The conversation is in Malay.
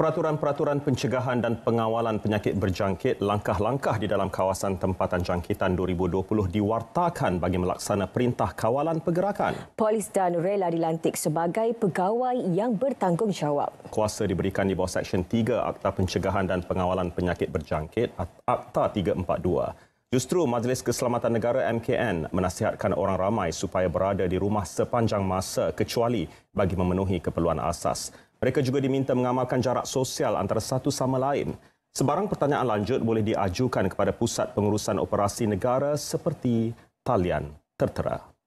Peraturan-peraturan pencegahan dan pengawalan penyakit berjangkit langkah-langkah di dalam kawasan tempatan jangkitan 2020 diwartakan bagi melaksana perintah kawalan pergerakan. Polis dan rela dilantik sebagai pegawai yang bertanggungjawab. Kuasa diberikan di bawah Seksyen 3 Akta Pencegahan dan Pengawalan Penyakit Berjangkit Akta 342. Justru Majlis Keselamatan Negara MKN menasihatkan orang ramai supaya berada di rumah sepanjang masa kecuali bagi memenuhi keperluan asas. Mereka juga diminta mengamalkan jarak sosial antara satu sama lain. Sebarang pertanyaan lanjut boleh diajukan kepada Pusat Pengurusan Operasi Negara seperti talian tertera.